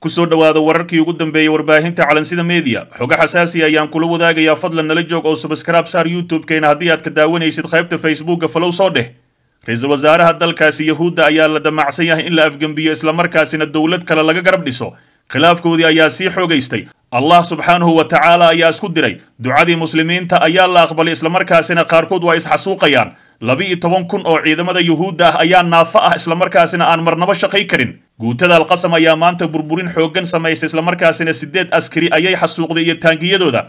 ku soo dhowaada wararkii ugu dambeeyey warbaahinta calansida media xogo xasaasi ayaan kula wadaagayaa fadlan nala joog oo subskraib saar youtube-keena haddii aad ka daawanaysid qaybta facebookka falow soo dheh ra-iisul wasaaraha dalkaasi yahuudda ayaa la damacsan yahay in la afgembiyo islamarkaasina dowlad kale laga garab dhiso khilaafkoodii ayaa sii xoogaystay allah subxaanahu wa tacaala ayaa isku diray ducadii muslimiinta ayaa la aqbalay islamarkaasina qaarkood waa isxasuuqayaan laba-iyo toban kun oo ciidamada yuhuudda ah ayaa naafa ah islamarkaasina aan marnabo shaqay karin guutada alqasam ayaa maanta burburin xooggan samaystay islamarkaasina siddeed askari ayay xasuuqday iyo taangiyadooda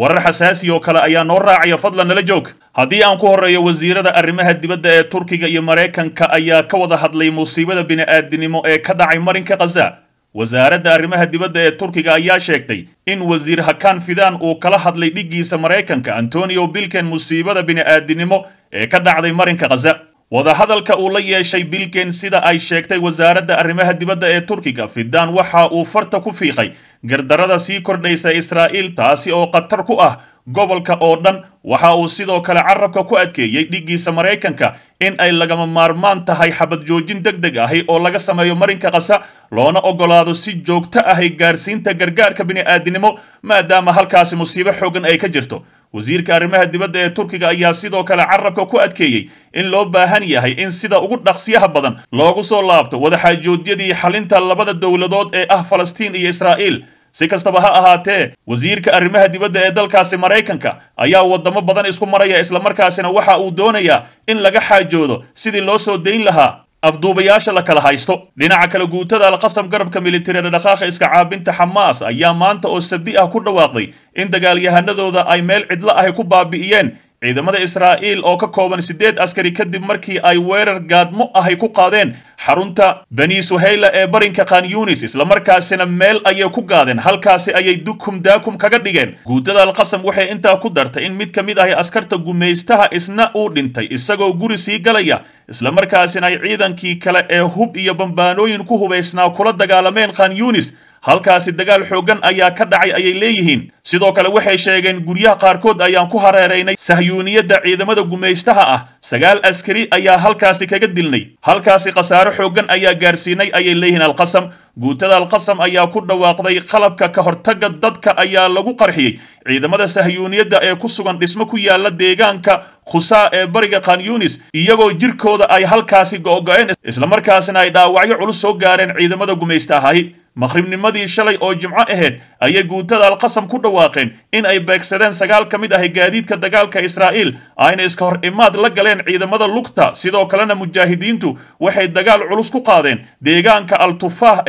warar xasaasi oo kale ayaa noo raacaya fadla nala joog haddii aan ku horreeyo wasiirada arrimaha dibadda ee turkiga iyo maraykanka ayaa ka wada hadlay musiibada bini'aadinimo ee ka dhacay marinka khaza wasaaradda arrimaha dibadda ee turkiga ayaa sheegtay in wasiir hakan fidaan uu kala hadlay dhiggiisa maraykanka antonio bilken musiibada bini'aadinimo ee ka dhacday marinka khasa wadahadalka uu la yeeshay bilken sida ay sheegtay wasaaradda arrimaha dibadda ee turkiga fidan waxa uu farta ku fiiqay gardarada sii kordhaysa israa'iil taasi oo khatar ku ah gobolka oo dhan waxa uu sidoo kale carabka ku adkeeyey dhiggiisa maraykanka in ay lagama maarmaan tahay xabad joojin deg deg ahi oo laga sameeyo marinka qasa loona ogolaado si joogto ahay gaarsiinta gargaarka bini'aadinimo maadaama halkaasi musiibo xoogan ay ka jirto wasiirka arrimaha dibadda ee turkiga ayaa sidoo kale carabka ku adkeeyey in loo baahan yahay in sida ugu dhaqsiyaha badan loogu soo laabto wadaxaajoodyadii xalinta labada dowladood ee ah falastiin iyo israa'iil si kastaba ha ahaatee wasiirka arrimaha dibadda ee dalkaasi maraykanka ayaa waddamo badan isku maraya islamarkaasina waxa uu doonayaa in laga xaajoodo sidii loo soo dayn lahaa afduubayaasha la kala haysto dhinaca kale guutada alqasam garabka militariga dhaqaaqa iska caabinta xamaas ayaa maanta oo sabdi ah ku dhawaaqday in dagaalyahanadooda ay meel cidlo ahi ku baabi'iyeen ciidamada israa'iil oo ka kooban siddeed askari kadib markii ay weerar gaadmo ahay ku qaadeen xarunta bani suhayla ee barinka khanyunis islamarkaasina meel ayay ku gaadeen halkaasi ayay dukum daakum kaga dhigeen guudada alqasam waxay intaa ku dartay in mid ka mid ahi askarta gumaystaha isna uu dhintay isagoo guri sii galaya islamarkaasina ay ciidankii kale ee hub iyo bambaanooyin ku hubaysnaa kula dagaalameen khanyunis halkaasi dagaal xooggan ayaa ka dhacay ayay leeyihiin sidoo kale waxay sheegeen guryaha qaarkood ayaan ku hareeraynay sahyuuniyadda ciidamada gumaystaha ah sagaal askari ayaa halkaasi kaga dilnay halkaasi khasaare xooggan ayaa gaarsiinay ayay leeyihiin alqasam guutada alqasam ayaa ku dhawaaqday qalabka ka hortagga dadka ayaa lagu qarxiyey ciidamada sahyuuniyadda ee ku sugan dhismo ku yaalla deegaanka khusaa ee bariga khanyunis iyagoo jirkooda ay halkaasi gogo islamarkaasina ay dhaawacyo culus soo gaareen ciidamada gumaystahahi maqhribnimadii shalay oo jimco ahayd ayay guutada alqasam ku dhawaaqeen in ay beegsadeen sagaal ka mid ah gaadiidka dagaalka israa'iil ayna iska hor imaad la galeen ciidamada lugta sidoo kalena mujaahidiintu waxay dagaal culus ku qaadeen deegaanka al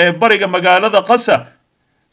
ee bariga magaalada qasa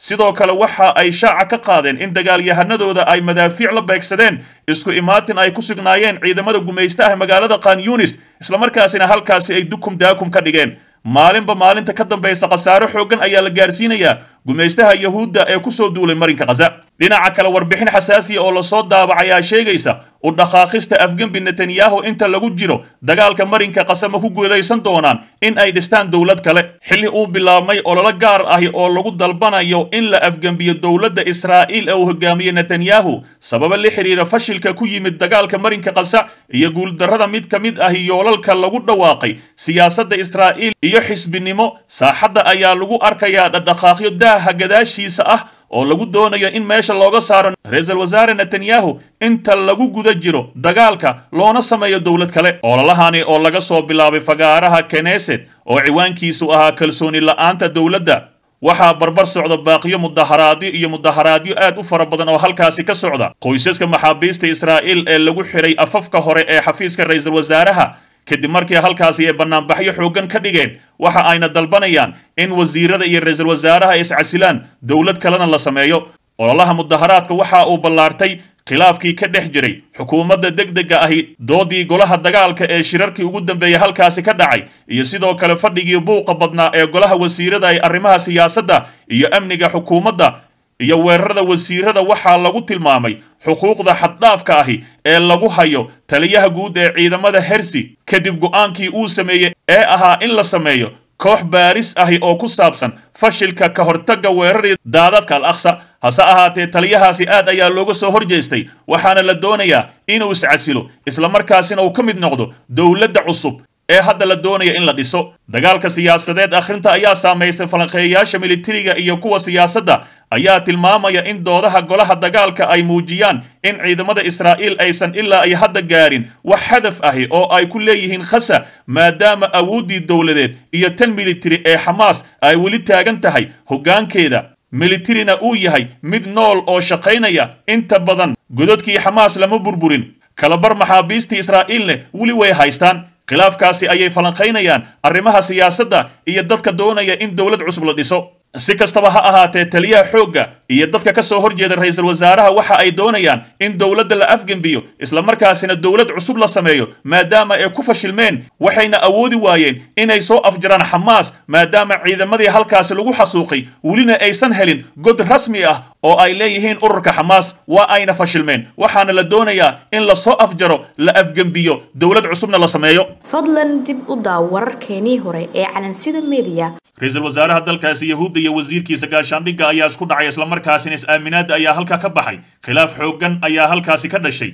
sidoo kale waxa ay shaaca ka qaadeen in dagaalyahanadooda ay madaafiic la beegsadeen isku imaatin ay ku sugnaayeen ciidamada gumaysta ah magaalada khan yunis islamarkaasina halkaasi ay dukum daakum ka dhigeen maalinba maalinta ka dambaysa khasaaro xooggan ayaa la gaarsiinayaa gumaystaha yuhuudda ee ku soo duulay marinka khaza dhinaca kale warbixin xasaasiya ah oo lasoo daabacay ayaa sheegaysa u dhaqaaqista afgembi netanyahu inta lagu jiro dagaalka marinka kasa ma ku guulaysan doonaan in ay dhistaan dowlad kale xilli uu bilaabmay ololo gaar ahi oo lagu dalbanayo in la afgembiyo dowladda israa'iil ee uu hogaamiye netanyahu sababa la xidhiira fashilka ku yimid dagaalka marinka kasa iyo guuldarrada mid ka mid ahi yoolalka lagu dhawaaqay siyaasadda israa'iil iyo xisbinimo saaxadda ayaa lagu arkayaa dhaqdhaqaaqyo daa doodaha gadaashiisa ah oo lagu doonayo in meesha looga saaro ra-iisul wasaare netanyahu inta lagu guda jiro dagaalka loona sameeyo dowlad kale ololahani oo laga soo bilaabay fagaaraha keneset oo ciwaankiisu ahaa kalsooni la dowladda waxaa barbar socda baaqiyo mudaharaadyo iyo mudaharaadyo aad u fara badan oo halkaasi ka socda qoysaska maxaabiista israa'iil ee lagu xidhay afafka hore ee xafiiska ra-iisul wasaaraha kadib markii halkaasi ay bannaanbaxyo xooggan ka dhigeen waxa ayna dalbanayaan in wasiirada iyo ra-iisul wasaaraha ay iscasilaan dowlad kalena la sameeyo ololaha mudaharaadka waxa uu ballaartay khilaafkii ka dhex jiray xukuumadda deg dega ahi doodii golaha dagaalka ee shirarkii ugu dambeeyey halkaasi ka dhacay iyo sidoo kale fadhigii buuqa badnaa ee golaha wasiirada ay arrimaha siyaasadda iyo amniga xukuumadda iyo weerarada wasiirada waxaa lagu tilmaamay xuquuqda xaddhaafka ahi ee lagu hayo taliyaha guud ee ciidamada hersi kadib go'aankii uu sameeyey ee ahaa in la sameeyo koox baaris ahi oo ku saabsan fashilka ka hortagga weerarii daadadka al aqsa hase ahaatee taliyahaasi aad ayaa looga soo hor jeestay waxaana la doonayaa inuu iscasilo islamarkaasina uu ka mid noqdo dowladda cusub ee hadda la doonaya in la dhiso dagaalka siyaasadeed akhrinta ayaa saamaystay falanqeeyayaasha militariga iyo kuwa siyaasadda ayaa tilmaamaya in doodaha golaha dagaalka ay muujiyaan in ciidamada israa'iil aysan ilaa ay hadda gaarin wax hadaf ahi oo ay ku leeyihiin khasa maadaama awooddii dowladeed iyo tan militari ee xamaas ay weli taagan tahay hoggaankeeda militarina uu yahay mid nool oo shaqaynaya inta badan gododkii xamaas lama burburin kalabar maxaabiistii israa'iilne weli way haystaan khilaafkaasi ayay falanqaynayaan arrimaha siyaasadda iyo dadka doonaya in dowlad cusub la dhiso si kastaba ha ahaatee taliyaha xoogga iyo dadka ka soo horjeeda ra-iisul wasaaraha waxa ay doonayaan in dowladda la afgembiyo islamarkaasina dowlad cusub la sameeyo maadaama ay ku fashilmeen waxayna awoodi waayeen inay soo afjaraan xamaas maadaama ciidamadii halkaasi lagu xasuuqay welina aysan helin god rasmi ah oo ay leeyihiin ururka xamaas waa ayna fashilmeen waxaana la doonayaa in la soo afjaro la afgembiyo dowlad cusubna la sameeyo fadlan dib u daaw wararkeenii hore ee calansida mediya ra-iisul wasaaraha dalkaasi yahuudda iyo wasiirkiisa gaashaandhigga ayaa isku dhacay islamar markaasina is-aaminaadda ayaa halka ka baxay khilaaf xooggan ayaa halkaasi ka dhashay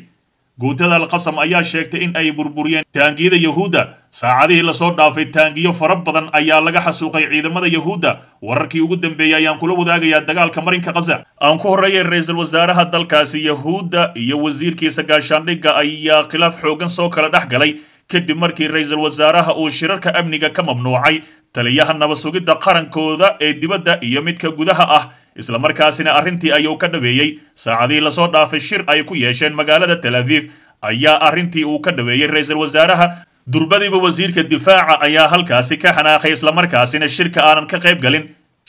guutada alqasam ayaa sheegtay in ay burburiyeen taangiyada yuhuudda saacadihii lasoo dhaafay taangiyo fara badan ayaa laga xasuuqay ciidamada yahuudda wararkii ugu dambeeyey ayaan kula wadaagayaa dagaalka marinka khaza aan ku horreeyay ra-iisul wasaaraha dalkaasi yahuudda iyo wasiirkiisa gaashaandhigga ayaa khilaaf xooggan soo kala dhex galay kadib markii ra-iisul wasaaraha uu shirarka amniga ka mamnuucay taliyaha nabad sugidda qarankooda ee dibadda iyo midka gudaha ah isla markaasina arrintii ayuu ka dhaweeyey saacadii lasoo dhaafay shir ay ku yeesheen magaalada tel aviif ayaa arrintii uu ka dhaweeyey ra-iisul wasaaraha durbadiiba wasiirka difaaca ayaa halkaasi ka xanaaqay isla markaasina shirka aanan ka qayb galin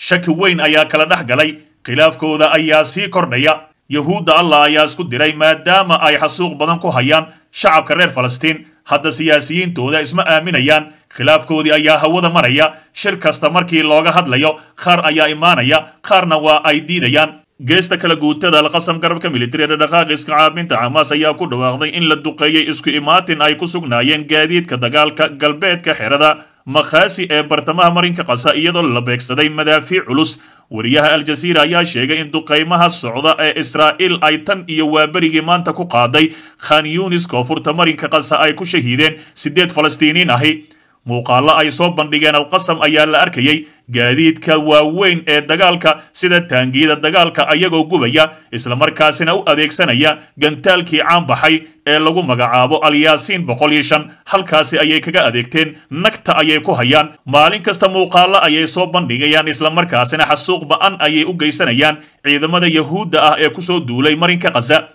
shaki weyn ayaa kala dhex galay khilaafkooda ayaa sii kordhaya yahuudda allah ayaa isku diray maadaama ay xasuuq badan ku hayaan shacabka reer falastiin hadda siyaasiyiintooda isma aaminayaan khilaafkoodii ayaa hawada maraya shir kasta markii looga hadlayo qaar ayaa imaanaya qaarna waa ay diidayaan geesta kala guutada alqasam garabka militariga dhaqaaqiska caabinta xamaas ayaa ku dhawaaqday in la duqeeyey isku imaatin ay ku sugnaayeen gaadiidka dagaalka galbeedka xerada makhaasi ee bartamaha marinka qasa iyadoo la beegsaday madaafiic culus wariyaha aljaziira ayaa sheegay in duqaymaha socda ee israa'iil ay tan iyo waaberigii maanta ku qaaday khan yunis koonfurta marinka qasa ay ku shahiideen siddeed falastiiniin ahi muuqaallo ay soo bandhigeen alqasam ayaa la arkayey gaadiidka waaweyn ee dagaalka sida taangiyada dagaalka ayagoo gubaya islamarkaasina u adeegsanaya gantaalkii caanbaxay ee lagu magacaabo alyaasiin boqol iyo shan halkaasi ayay kaga adeegteen nagta ayay ku hayaan maalin kasta muuqaallo ayay soo bandhigayaan islamarkaasina xasuuq ba'an ayay u geysanayaan ciidamada yahuudda ah ee kusoo duulay marinka khaza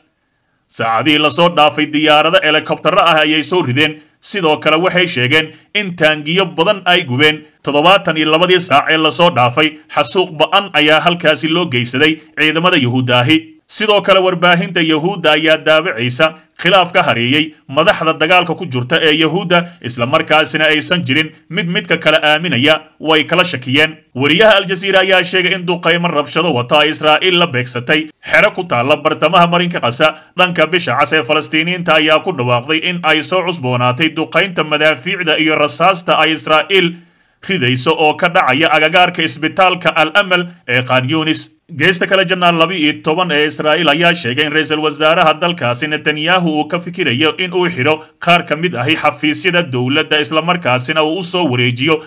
saacadihii lasoo dhaafay diyaarada elekobtaro ah ayay soo rideen sidoo kale waxay sheegeen in taangiyo badan ay gubeen toddobaatan iyo labadii saac ee lasoo dhaafay xasuuq ba'an ayaa halkaasi loo geysaday ciidamada yuhuuddaahi sidoo kale warbaahinta yuhuudda ayaa daabicaysa khilaaf ka hareeyey madaxda dagaalka ku jirta ee yahuudda isla markaasina aysan jirin mid midka kale aaminaya way kala shakiyeen weriyaha aljaziira ayaa sheegay in duqaymo rabshado wata israa'iil la beegsatay xero ku taalla bartamaha marinka qasa dhanka bisha cas ee falastiiniyiinta ayaa ku dhawaaqday in ay soo cusboonaatay duqaynta madaafiicda iyo rasaasta ay israa'iil ridayso oo ka dhacaya agagaarka isbitaalka al amal ee khan yunis geesta kale janaan laba iyo toban ee israa'iil ayaa sheegay in ra-iisul wasaaraha dalkaasi netanyahu uu ka fikirayo in uu xidho qaar ka mid ahi xafiisyada dowladda islamarkaasina uu u soo wareejiyo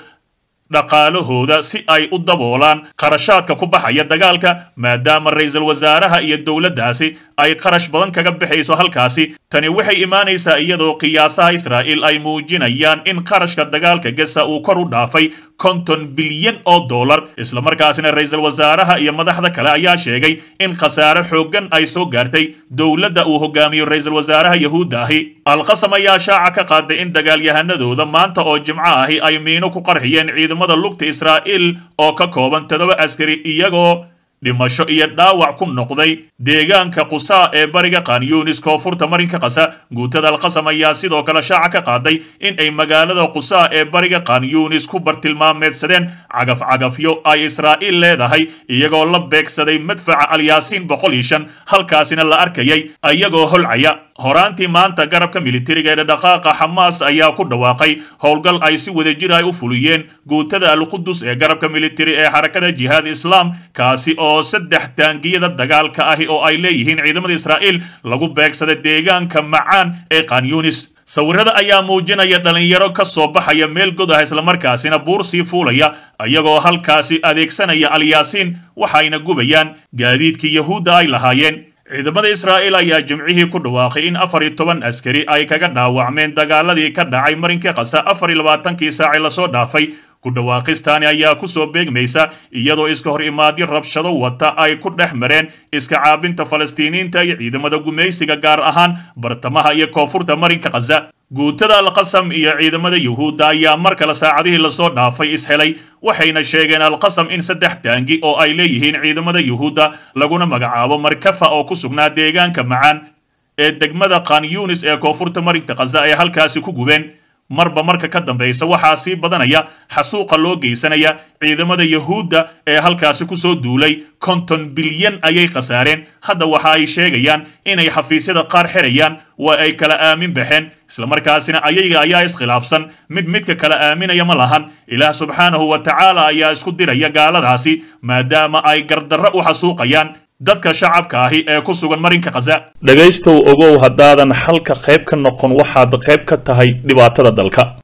dhaqaalahooda si ay u daboolaan kharashaadka ku baxaya dagaalka maadaama ra-iisul wasaaraha iyo dowladdaasi ay qarash badan kaga bixayso halkaasi tani waxay imaanaysaa iyadoo qiyaasaha israa'iil ay muujinayaan in qarashka dagaalka gasa uu kor u dhaafay konton bilyan oo dollar isla markaasina iisul wasaaraha iyo madaxda kale ayaa sheegay in khasaare xooggan ay soo gaartay dowladda uu hogaamiyo ra wasaaraha yahuudda ahi alqasam ayaa shaaca ka qaaday in dagaalyahanadooda maanta oo jimco ahi ay miino ku qarxiyeen ciidamada lugta israa'iil oo ka kooban todoba askari iyagoo dhimasho iyo dhaawac ku noqday deegaanka qusaa ee bariga qaanyuunis koonfurta marinka qasa guutada qasam ayaa sidoo kale shaaca ka qaaday in ay magaalada qusaa ee bariga qaanyuunis ku bartilmaameedsadeen cagafcagafyo ay israa'iil leedahay iyagoo la beegsaday madfaca alyaasiin boqol iyo shan halkaasina la arkayay ayagoo holcaya horaantii maanta garabka militariga ee dhaqaaqa xamaas ayaa ku dhawaaqay howlgal ay si wada jir ay ah u fuliyeen guutada alqudus ee garabka militari ee xarakada jihaad islaam kaasi oo saddex taangiyada dagaalka ahi oo ay leeyihiin ciidamada israa'iil lagu beegsaday deegaanka macaan ee kanyunis sawirada ayaa muujinaya dhallinyaro ka soo baxaya meel godaha ah islamarkaasina buur sii fuulaya iyagoo halkaasi adeegsanaya alyaasiin waxayna gubayaan gaadiidkii yahuudda ay lahaayeen ciidamada israa'iil ayaa jimcihii ku dhawaaqay in afar iyo toban askari ay kaga dhaawacmeen dagaaladii ka dhacay marinkii qasa afar iyo labaatankii saaci lasoo dhaafay ku dhawaaqistaani ayaa ku soo beegmaysa iyadoo iska hor imaadyo rabshado wata ay ku dhex mareen iska caabinta falastiiniyiinta iyo ciidamada gumaysiga gaar ahaan bartamaha iyo koonfurta marinka khaza guutada alqasam iyo ciidamada yuhuudda ayaa mar kale saacadihii lasoo dhaafay ishelay waxayna sheegeen alqasam in saddex taangi oo ay leeyihiin ciidamada yuhuudda laguna magacaabo markafa oo ku sugnaa deegaanka macaan ee degmada khan yunis ee koonfurta marinta khaza ay halkaasi ku gubeen marba marka ka dambaysa waxaa sii badanaya xasuuqa loo geysanaya ciidamada yahuudda ee halkaasi ku soo duulay konton bilyan ayay khasaareen hadda waxa ay sheegayaan inay xafiisyada qaar xerayaan waa ay kala aamin baxeen islamarkaasina ayayga ayaa iskhilaafsan mid midka kala aaminaya ma lahan ilaah subxaanahu wa tacaala ayaa isku diraya gaaladaasi maadaama ay gardarro u xasuuqayaan dadka shacabka ahi ee ku sugan marinka khaza dhegaystow ogow haddaadan xalka qayb ka noqon waxaad qayb ka tahay dhibaatada dalka